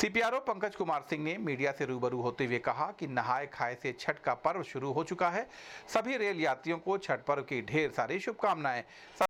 CPRO Pankaj Kumar Singh ने media से रूबरू होते हुए कहा कि नहाए खाए से छठ का पर्व शुरू हो चुका है सभी रेल यात्रियों को छठ पर्व की ढेर सारी शुभकामनाएं